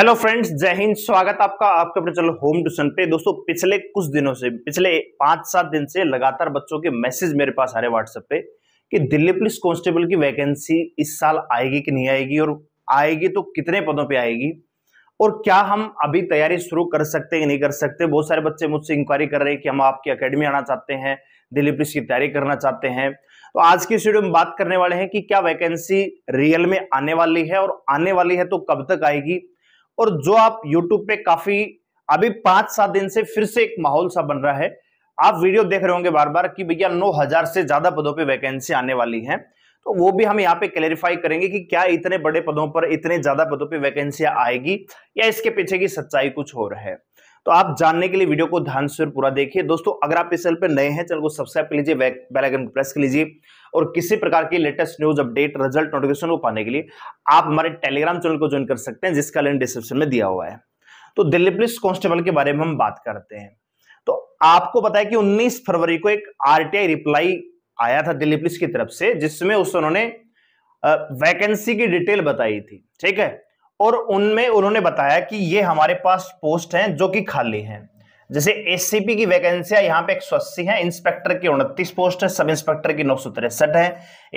hello friends जय हिंद स्वागत आपका आपके अपने चैनल होम ट्यूशन पे दोस्तों पिछले कुछ दिनों से पिछले पांच सात दिन से लगातार बच्चों के मैसेज मेरे पास आ रहे व्हाट्सएप पे कि दिल्ली पुलिस कांस्टेबल की वैकेंसी इस साल आएगी कि नहीं आएगी और आएगी तो कितने पदों पे आएगी और क्या हम अभी तैयारी शुरू कर सकते हैं कि नहीं कर सकते बहुत सारे बच्चे मुझसे इंक्वायरी कर रहे हैं कि हम आपकी अकेडमी आना चाहते हैं दिल्ली पुलिस की तैयारी करना चाहते हैं तो आज की वीडियो में बात करने वाले हैं कि क्या वैकेंसी रियल में आने वाली है और आने वाली है तो कब तक आएगी और जो आप यूट्यूब पे काफी अभी पांच सात दिन से फिर से एक माहौल सा बन रहा है आप वीडियो देख रहे होंगे बार बार कि भैया नौ हजार से ज्यादा पदों पे वैकेंसी आने वाली है तो वो भी हम यहाँ पे क्लेरिफाई करेंगे कि क्या इतने बड़े पदों पर इतने ज्यादा पदों पे वैकेंसियां आएगी या इसके पीछे की सच्चाई कुछ हो रहा है तो आप जानने के लिए वीडियो को ध्यान से पूरा देखिए दोस्तों अगर आप इस चैनल पर नए हैं चैनल को सब्सक्राइब कर लीजिए बेल आइकन प्रेस कर लीजिए और किसी प्रकार की latest news update result notification को पाने के लिए आप हमारे टेलीग्राम चैनल को ज्वाइन कर सकते हैं जिसका लिंक डिस्क्रिप्शन में दिया हुआ है तो दिल्ली पुलिस कांस्टेबल के बारे में हम बात करते हैं तो आपको बताया कि उन्नीस फरवरी को एक आर रिप्लाई आया था दिल्ली पुलिस की तरफ से जिसमें उस उन्होंने वैकेंसी की डिटेल बताई थी ठीक है और उनमें उन्होंने बताया कि ये हमारे पास पोस्ट हैं जो कि खाली हैं जैसे एससीपी की वैकेंसियां यहां पे एक सौ अस्सी है इंस्पेक्टर की उनतीस पोस्ट है सब इंस्पेक्टर की नौ सौ तिरसठ है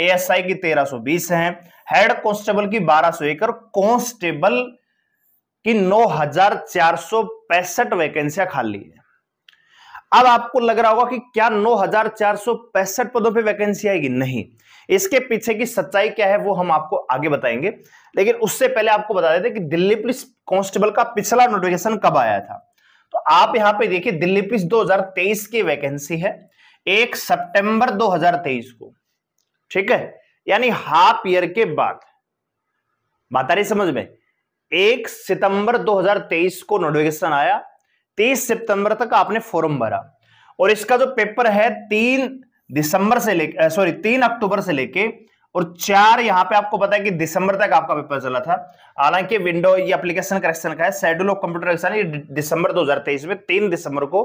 एएसआई की तेरह सौ बीस है हेड कांस्टेबल की बारह सौ एक और कॉन्स्टेबल की नौ हजार चार सौ पैंसठ वैकेंसियां खाली है अब आपको लग रहा होगा कि क्या नौ हजार चार सौ पैंसठ पदों पर वैकेंसी आएगी नहीं इसके पीछे की सच्चाई क्या है वो हम आपको आगे बताएंगे लेकिन उससे पहले आपको बता देते कि दिल्ली पुलिस कांस्टेबल का पिछला नोटिफिकेशन कब आया था तो आप यहां पे देखिए दिल्ली पुलिस 2023 की वैकेंसी है एक सितंबर 2023 को ठीक है यानी हाफ ईयर के बाद बात आ रही समझ में एक सितंबर 2023 को नोटिफिकेशन आया 30 सितंबर तक आपने फॉर्म भरा और इसका जो पेपर है तीन दिसंबर से लेकर सॉरी तीन अक्टूबर से लेके और चार यहां पे आपको पता है कि दिसंबर तक आपका पेपर चला था हालांकि विंडो ये एप्लीकेशन करेक्शन का है शेड्यूल ऑफ कंप्यूटर करेक्शन दिसंबर 2023 में तीन दिसंबर को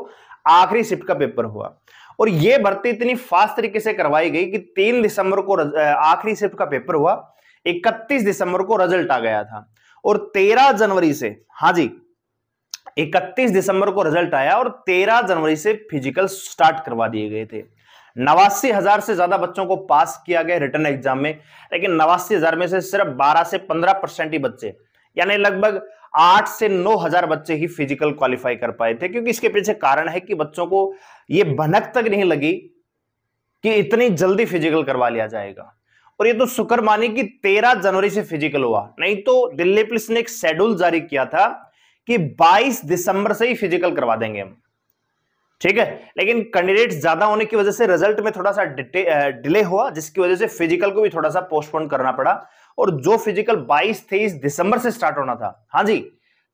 आखिरी शिफ्ट का पेपर हुआ और ये भर्ती इतनी फास्ट तरीके से करवाई गई कि तीन दिसंबर को आखिरी शिफ्ट का पेपर हुआ इकतीस दिसंबर को रिजल्ट आ गया था और तेरह जनवरी से हाँ जी इकतीस दिसंबर को रिजल्ट आया और तेरह जनवरी से फिजिकल स्टार्ट करवा दिए गए थे नवासी हजार से ज्यादा बच्चों को पास किया गया रिटर्न एग्जाम में लेकिन नवासी हजार में से सिर्फ 12 से पंद्रह परसेंट ही बच्चे यानी लगभग आठ से नौ हजार बच्चे ही फिजिकल क्वालिफाई कर पाए थे क्योंकि इसके पीछे कारण है कि बच्चों को यह भनक तक नहीं लगी कि इतनी जल्दी फिजिकल करवा लिया जाएगा और ये तो शुक्र मानी कि 13 जनवरी से फिजिकल हुआ नहीं तो दिल्ली पुलिस ने एक शेड्यूल जारी किया था कि 22 दिसंबर से ही फिजिकल करवा देंगे हम ठीक है लेकिन कैंडिडेट ज्यादा होने की वजह से रिजल्ट में थोड़ा सा डिले हुआ जिसकी वजह से फिजिकल को भी थोड़ा सा पोस्टपोन करना पड़ा और जो फिजिकल 22 तेईस दिसंबर से स्टार्ट होना था हाँ जी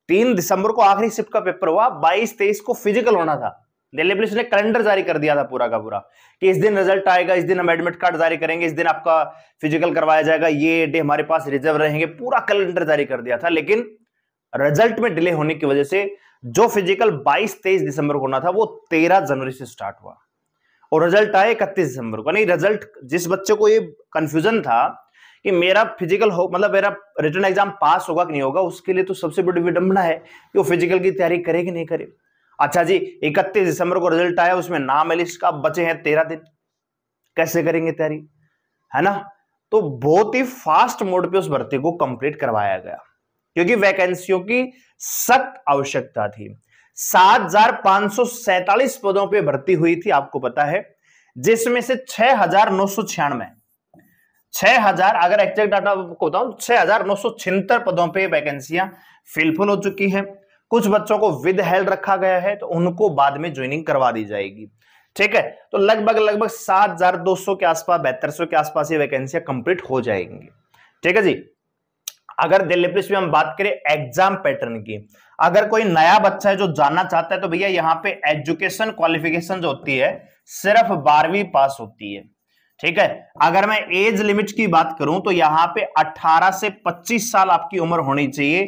तीन दिसंबर को आखिरी शिफ्ट का पेपर हुआ बाईस तेईस को फिजिकल होना था दिल्ली पुलिस ने कैलेंडर जारी कर दिया था पूरा का पूरा कि इस दिन रिजल्ट आएगा इस दिन हम एडमिट कार्ड जारी करेंगे इस दिन आपका फिजिकल करवाया जाएगा ये डे हमारे पास रिजर्व रहेंगे पूरा कैलेंडर जारी कर दिया था लेकिन रिजल्ट में डिले होने की वजह से जो फिजिकल 22 तेईस दिसंबर को होना था वो 13 जनवरी से स्टार्ट हुआ और रिजल्ट आया इकतीस दिसंबर को नहीं रिजल्ट जिस बच्चे को ये कंफ्यूजन था कि मेरा फिजिकल हो मतलब मेरा रिटर्न एग्जाम पास होगा कि नहीं होगा उसके लिए तो सबसे बड़ी विडंबना है कि वो फिजिकल की तैयारी करे कि नहीं करे अच्छा जी इकतीस दिसंबर को रिजल्ट आया उसमें नाम है लिस्ट का बचे हैं तेरह दिन कैसे करेंगे तैयारी है ना तो बहुत ही फास्ट मोड पे उस भर्ती को कंप्लीट करवाया गया क्योंकि वैकेंसियों की सख्त आवश्यकता थी सात हजार पांच सौ सैतालीस पदों पर भर्ती हुई थी आपको पता है जिसमें से छह हजार नौ सौ छियानवे छह हजार अगर एक्जेक्ट डाटा आपको बताऊं छह हजार नौ सौ छिहत्तर पदों पर वैकेंसियां फिलफुल हो चुकी हैं कुछ बच्चों को विद हेल्थ रखा गया है तो उनको बाद में ज्वाइनिंग करवा दी जाएगी ठीक है तो लगभग लगभग सात हजार दो सौ के आसपास बेहतर सौ के आसपास ये वैकेंसियां कंप्लीट हो जाएंगी ठीक है जी अगर दिल्ली पुलिस में हम बात करें एग्जाम पैटर्न की अगर कोई नया बच्चा है जो जानना चाहता है तो भैया यहाँ पे एजुकेशन क्वालिफिकेशन जो होती है सिर्फ बारहवीं पास होती है ठीक है अगर मैं एज लिमिट की बात करूं तो यहां पे 18 से 25 साल आपकी उम्र होनी चाहिए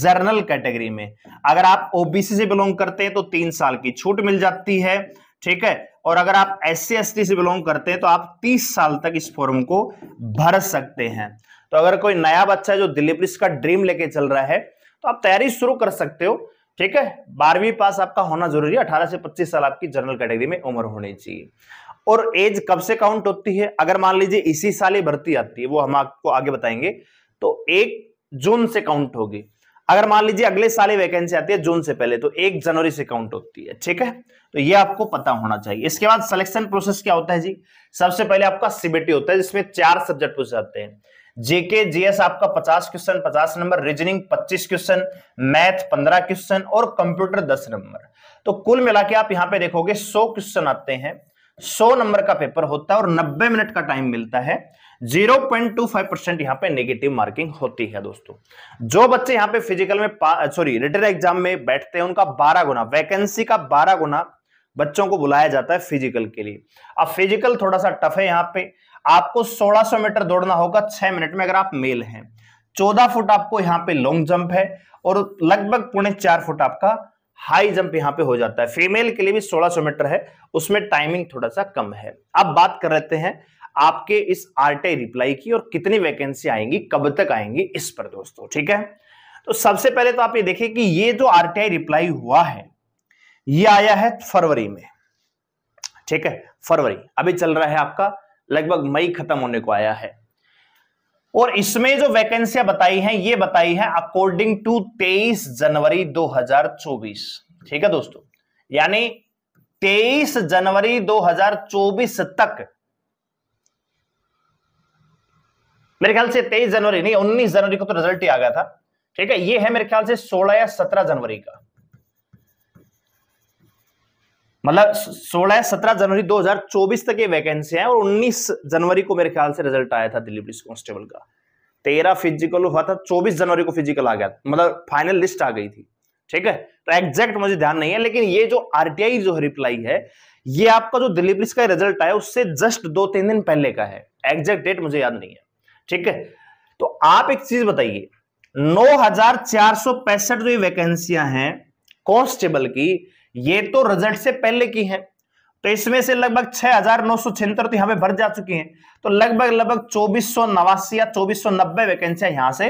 जर्नल कैटेगरी में अगर आप ओबीसी से बिलोंग करते हैं तो तीन साल की छूट मिल जाती है ठीक है और अगर आप एस सी से बिलोंग करते हैं तो आप 30 साल तक इस फॉर्म को भर सकते हैं तो अगर कोई नया बच्चा जो दिल्ली पुलिस का ड्रीम लेके चल रहा है तो आप तैयारी शुरू कर सकते हो ठीक है बारहवीं पास आपका होना जरूरी है अठारह से पच्चीस साल आपकी जनरल कैटेगरी में उम्र होनी चाहिए और एज कब से काउंट होती है अगर मान लीजिए इसी साल ही भर्ती आती है वो हम आपको आगे बताएंगे तो एक जून से काउंट होगी अगर मान लीजिए अगले साल ही वैकेंसी आती है जून से पहले तो एक जनवरी से काउंट होती है ठीक है तो ये आपको पता होना चाहिए इसके बाद सिलेक्शन प्रोसेस क्या होता है जी सबसे पहले आपका सीबीटी होता है जिसमें चार सब्जेक्ट पूछे जाते हैं जेके जीएस आपका 50 question 50 number reasoning 25 question math 15 question और कंप्यूटर 10 नंबर तो कुल मिला के आप यहां पे देखोगे 100 क्वेश्चन आते हैं 100 नंबर का पेपर होता है और 90 मिनट का टाइम मिलता है zero point two five percent यहाँ पे नेगेटिव मार्किंग होती है दोस्तों जो बच्चे यहाँ पे फिजिकल में सॉरी रिटर्न एग्जाम में बैठते हैं उनका बारह गुना वैकेंसी का बारह गुना बच्चों को बुलाया जाता है फिजिकल के लिए अब फिजिकल थोड़ा सा टफ है यहाँ पे आपको सोलह मीटर दौड़ना होगा छह मिनट में अगर आप मेल हैं चौदह फुट आपको यहाँ पे लॉन्ग जंप है और लगभग पुणे चार फुट आपका हाई जंप यहाँ पे हो जाता है फीमेल के लिए भी 1600 मीटर है उसमें टाइमिंग थोड़ा सा कम है अब बात कर लेते हैं आपके इस आरटीआई रिप्लाई की और कितनी वैकेंसी आएंगी कब तक आएंगी इस पर दोस्तों ठीक है तो सबसे पहले तो आप ये देखें कि ये जो आरटीआई रिप्लाई हुआ है ये आया है फरवरी में ठीक है फरवरी अभी चल रहा है आपका लगभग मई खत्म होने को आया है और इसमें जो वैकेंसियां बताई हैं ये बताई है अकॉर्डिंग टू 23 जनवरी 2024 ठीक है दोस्तों यानी 23 जनवरी 2024 तक मेरे ख्याल से तेईस जनवरी नहीं उन्नीस जनवरी को तो रिजल्ट ही आ गया था ठीक है ये है मेरे ख्याल से सोलह या सत्रह जनवरी का मतलब सोलह या सत्रह जनवरी 2024 तक ये वैकेंसी है और 19 जनवरी को मेरे ख्याल से रिजल्ट आया था दिल्ली पुलिस कांस्टेबल का तेरह फिजिकल हुआ था 24 जनवरी को फिजिकल आ गया मतलब फाइनल लिस्ट आ गई थी ठीक है तो एग्जैक्ट मुझे ध्यान नहीं है लेकिन ये जो आरटीआई जो रिप्लाई है ये आपका जो दिल्ली पुलिस का रिजल्ट आया उससे जस्ट दो तीन दिन पहले का है एग्जैक्ट डेट मुझे याद नहीं है ठीक है तो आप एक चीज बताइए नौ हजार चार सौ पैंसठ जो ये वैकेंसियां हैं कॉन्स्टेबल की ये तो रिजल्ट से पहले की है तो इसमें से लगभग छह हजार नौ सौ छिहत्तर तो यहां पर भर जा चुकी हैं तो लगभग लगभग चौबीस सौ नवासी या चौबीस सौ नब्बे वैकेंसियां यहां से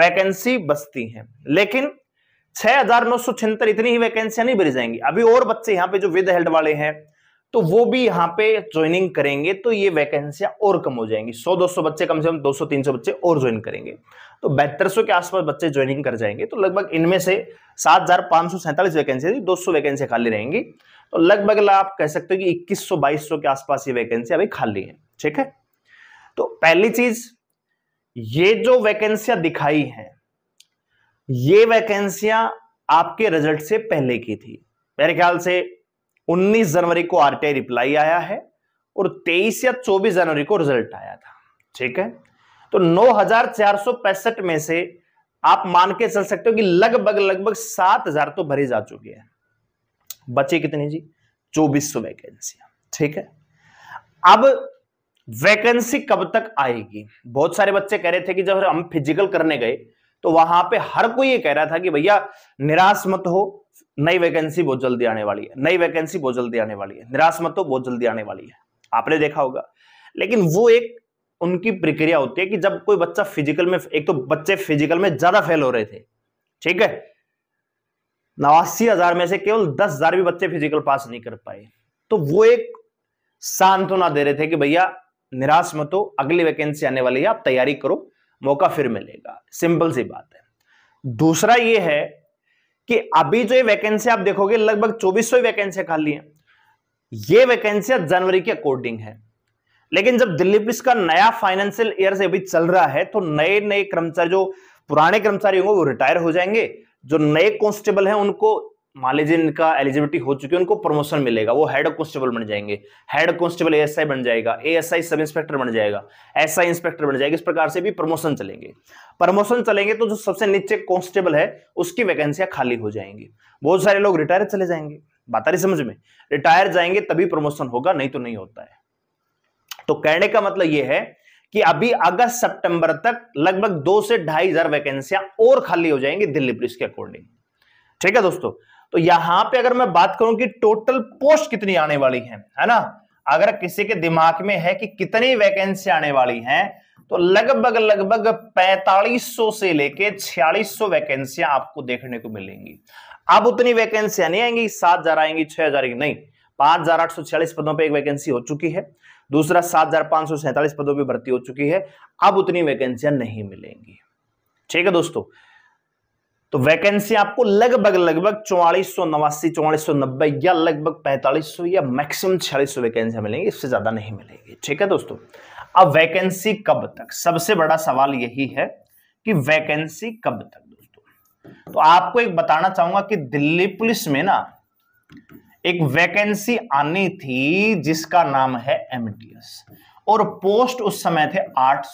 वैकेंसी बचती हैं लेकिन छह हजार नौ सौ छिहत्तर इतनी ही वैकेंसियां नहीं भरी जाएंगी अभी और बच्चे यहां पे जो विद हेल्ड वाले हैं तो वो भी यहाँ पे ज्वाइनिंग करेंगे तो ये वैकेंसियां और कम हो जाएंगी 100 200 बच्चे कम से कम 200 300 बच्चे और ज्वाइन करेंगे तो बहत्तर के आसपास बच्चे ज्वाइनिंग कर जाएंगे तो लगभग इनमें से सात हजार पांच सौ सैंतालीस वैकेंसी थी दो सौ वैकेंसी खाली रहेंगी तो लगभग आप कह सकते हो कि इक्कीस सौ बाईस सौ के आसपास ये वैकेंसी अभी खाली है ठीक है तो पहली चीज ये जो वैकेंसियां दिखाई हैं ये वैकेंसियां आपके रिजल्ट से पहले की थी मेरे ख्याल से 19 जनवरी को आरटीआई रिप्लाई आया है और 23 या 24 जनवरी को रिजल्ट आया था ठीक है तो नौ में से आप मान के चल सकते हो कि लगभग लगभग 7000 तो भरी जा चुकी है बचे कितने जी चौबीस सौ वैकेंसी ठीक है अब वैकेंसी कब तक आएगी बहुत सारे बच्चे कह रहे थे कि जब हम फिजिकल करने गए तो वहां पे हर कोई ये कह रहा था कि भैया निराश मत हो नई वैकेंसी बहुत जल्दी आने वाली है नई वैकेंसी बहुत जल्दी आने वाली है निराश मत हो बहुत जल्दी आने वाली है आपने देखा होगा लेकिन वो एक उनकी प्रक्रिया होती है कि जब कोई बच्चा फिजिकल में एक तो बच्चे फिजिकल में ज्यादा फेल हो रहे थे ठीक है नवासी हजार में से केवल दस हजार भी बच्चे फिजिकल पास नहीं कर पाए तो वो एक सांत्वना दे रहे थे कि भैया निराश मत हो अगली वैकेंसी आने वाली है आप तैयारी करो मौका फिर मिलेगा सिंपल सी बात है दूसरा ये है कि अभी जो ये वैकेंसी आप देखोगे लगभग चौबीस सौ वैकेंसी खाली है ये वैकेंसी जनवरी के अकॉर्डिंग है लेकिन जब दिल्ली पुलिस का नया फाइनेंशियल ईयर से अभी चल रहा है तो नए नए कर्मचारी जो पुराने कर्मचारी होंगे वो रिटायर हो जाएंगे जो नए कॉन्स्टेबल हैं उनको मान लीजिए इनका एलिजिबिलिटी हो चुकी है उनको प्रमोशन मिलेगा वो हेड कॉन्स्टेबल बन जाएंगे हेड कॉन्स्टेबल एएसआई बन जाएगा एएसआई सब इंस्पेक्टर बन जाएगा एसआई इंस्पेक्टर बन जाएगा इस प्रकार से भी प्रमोशन चलेंगे प्रमोशन चलेंगे तो जो सबसे नीचे कॉन्स्टेबल है उसकी वैकेंसियां खाली हो जाएंगी बहुत सारे लोग रिटायर चले जाएंगे बात आ समझ में रिटायर जाएंगे तभी प्रमोशन होगा नहीं तो नहीं होता है तो कहने का मतलब यह है कि अभी अगस्त सितंबर तक लगभग दो से ढाई हजार वैकेंसियां और खाली हो जाएंगी दिल्ली पुलिस के अकॉर्डिंग ठीक है दोस्तों तो यहां पे अगर मैं बात करूं कि टोटल पोस्ट कितनी आने वाली है है ना अगर किसी के दिमाग में है कि कितनी वैकेंसी आने वाली है तो लगभग लगभग 4500 से लेके 4600 वैकेंसियां आपको देखने को मिलेंगी अब उतनी वैकेंसियां नहीं आएंगी सात हजार आएंगी छह हजार नहीं पांच हजार आठ सौ छियालीस पदों पर एक वैकेंसी हो चुकी है दूसरा सात हजार पांच सौ सैंतालीस पदों पर भर्ती हो चुकी है अब उतनी वैकेंसियां नहीं मिलेंगी ठीक है दोस्तों तो वैकेंसी आपको लगभग लगभग चौवालीस सौ नवासी चौवालीस सौ नब्बे या लगभग पैंतालीस सौ या मैक्सिमम छियालीस सौ वैकेंसी मिलेंगी इससे ज्यादा नहीं मिलेगी ठीक है दोस्तों अब वैकेंसी कब तक सबसे बड़ा सवाल यही है कि वैकेंसी कब तक दोस्तों तो आपको एक बताना चाहूंगा कि दिल्ली पुलिस में ना एक वैकेंसी आनी थी जिसका नाम है एम और पोस्ट उस समय थे आठ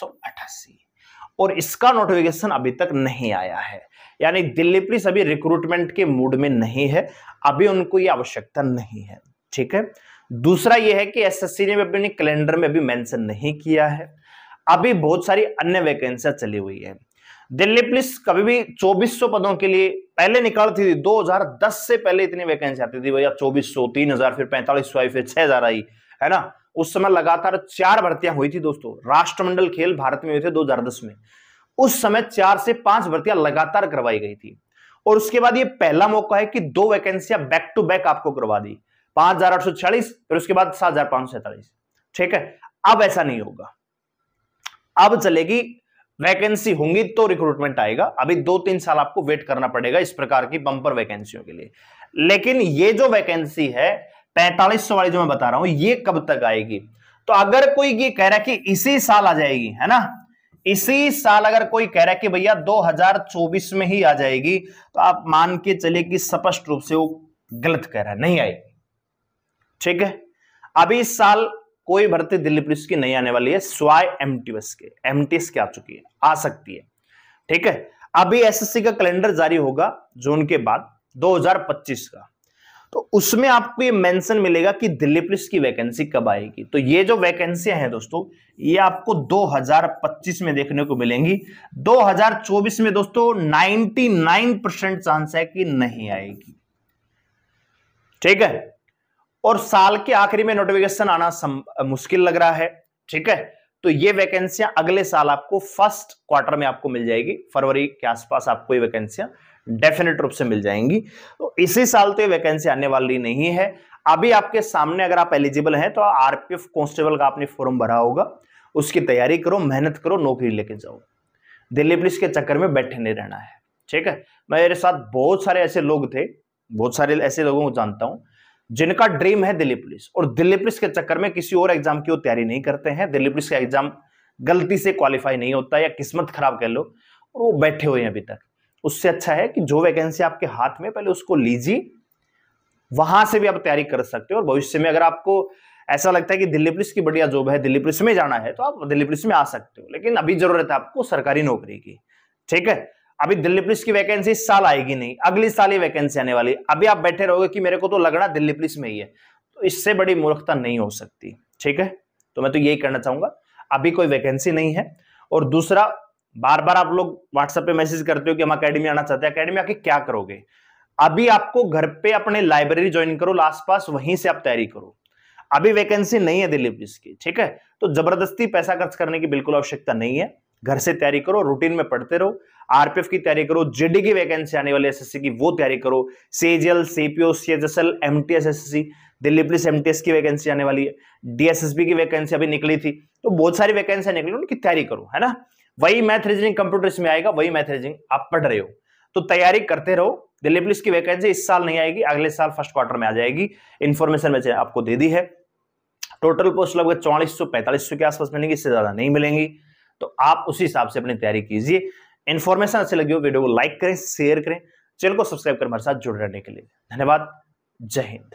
और इसका नोटिफिकेशन अभी तक नहीं आया है यानी दिल्ली पुलिस अभी रिक्रूटमेंट के मूड में नहीं है अभी उनको ये आवश्यकता नहीं है ठीक है दूसरा यह है कि एसएससी ने भी अपने कैलेंडर में अभी मेंशन नहीं किया है अभी बहुत सारी अन्य वैकेंसियां चली हुई है दिल्ली पुलिस कभी भी 2400 पदों के लिए पहले निकालती थी 2010 से पहले इतनी वैकेंसी आती थी भैया 2400 3000 फिर पैंतालीस सौ फिर 6000 आई है ना उस समय लगातार चार भर्तियां हुई थी दोस्तों राष्ट्रमंडल खेल भारत में हुए थे दो में उस समय चार से पांच भर्तियां लगातार करवाई गई थी और उसके बाद ये पहला मौका है कि दो वैकेंसियां बैक टू बैक आपको करवा दी पांच हजार आठ सौ छियालीस फिर उसके बाद सात हजार पांच सौ सैतालीस ठीक है अब ऐसा नहीं होगा अब चलेगी वैकेंसी होंगी तो रिक्रूटमेंट आएगा अभी दो तीन साल आपको वेट करना पड़ेगा इस प्रकार की बंपर वैकेंसियों के लिए लेकिन ये जो वैकेंसी है पैंतालीस सौ वाली जो मैं बता रहा हूं ये कब तक आएगी तो अगर कोई ये कह रहा है कि इसी साल आ जाएगी है ना इसी साल अगर कोई कह रहा है कि भैया 2024 में ही आ जाएगी तो आप मान के चले कि स्पष्ट रूप से वो गलत कह रहा है नहीं आएगी ठीक है अभी इस साल कोई भर्ती दिल्ली पुलिस की नहीं आने वाली है स्वाय एम के एम की आ चुकी है आ सकती है ठीक है अभी एसएससी का कैलेंडर जारी होगा जून के बाद 2025 का तो उसमें आपको ये मेंशन मिलेगा कि दिल्ली पुलिस की वैकेंसी कब आएगी तो ये जो वैकेंसियां हैं दोस्तों ये आपको 2025 में देखने को मिलेंगी 2024 में दोस्तों 99 परसेंट चांस है कि नहीं आएगी ठीक है और साल के आखिरी में नोटिफिकेशन आना सम, मुश्किल लग रहा है ठीक है तो ये वैकेंसियां अगले साल आपको फर्स्ट क्वार्टर में आपको मिल जाएगी फरवरी के आसपास आपको ये वैकेंसियां डेफिनेट रूप से मिल जाएंगी तो इसी साल तो ये वैकेंसी आने वाली नहीं है अभी आपके सामने अगर आप एलिजिबल हैं तो आरपीएफ कांस्टेबल का आपने फॉर्म भरा होगा उसकी तैयारी करो मेहनत करो नौकरी लेके जाओ दिल्ली पुलिस के चक्कर में बैठे नहीं रहना है ठीक है मेरे साथ बहुत सारे ऐसे लोग थे बहुत सारे ऐसे लोगों को जानता हूं जिनका ड्रीम है दिल्ली पुलिस और दिल्ली पुलिस के चक्कर में किसी और एग्जाम की वो तैयारी नहीं करते हैं दिल्ली पुलिस का एग्जाम गलती से क्वालिफाई नहीं होता या किस्मत खराब कर लो और वो बैठे हुए हैं अभी तक उससे अच्छा है कि जो वैकेंसी आपके हाथ में पहले उसको लीजिए वहां से भी आप तैयारी कर सकते हो और भविष्य में अगर आपको ऐसा लगता है कि दिल्ली पुलिस की बढ़िया जॉब है दिल्ली पुलिस में जाना है तो आप दिल्ली पुलिस में आ सकते हो लेकिन अभी जरूरत है आपको सरकारी नौकरी की ठीक है अभी दिल्ली पुलिस की वैकेंसी इस साल आएगी नहीं अगले साल ही वैकेंसी आने वाली अभी आप बैठे रहोगे कि मेरे को तो लगना दिल्ली पुलिस में ही है तो इससे बड़ी मूर्खता नहीं हो सकती ठीक है तो मैं तो यही करना चाहूंगा अभी कोई वैकेंसी नहीं है और दूसरा बार बार आप लोग व्हाट्सएप पे मैसेज करते हो कि हम अकेडमी आना चाहते हैं अकेडमी आके क्या करोगे अभी आपको घर पे अपने लाइब्रेरी ज्वाइन करो लास्ट पास वहीं से आप तैयारी करो अभी वैकेंसी नहीं है दिल्ली पुलिस की ठीक है तो जबरदस्ती पैसा खर्च करने की बिल्कुल आवश्यकता नहीं है घर से तैयारी करो रूटीन में पढ़ते रहो आरपीएफ की तैयारी करो जेडी की वैकेंसी आने वाली एसएससी की वो तैयारी करो CGL CPO CHSL MTS SSC Delhi police MTS की वैकेंसी आने वाली है डीएसएसबी की वैकेंसी अभी निकली थी तो बहुत सारी वैकेंसी निकली उनकी तैयारी करो है ना वही मैथ रीजनिंग कंप्यूटर में आएगा वही मैथ रीजनिंग आप पढ़ रहे हो तो तैयारी करते रहो दिल्ली पुलिस की वैकेंसी इस साल नहीं आएगी अगले साल फर्स्ट क्वार्टर में आ जाएगी इन्फॉर्मेशन मैंने आपको दे दी है टोटल पोस्ट लगभग चौलीस सौ पैंतालीस सौ के आसपास मिलेंगी इससे ज्यादा नहीं मिलेंगी तो आप उसी हिसाब से अपनी तैयारी कीजिए इन्फॉर्मेशन अच्छी लगी हो वीडियो को लाइक करें शेयर करें चैनल को सब्सक्राइब करें हमारे साथ जुड़े रहने के लिए धन्यवाद जय हिंद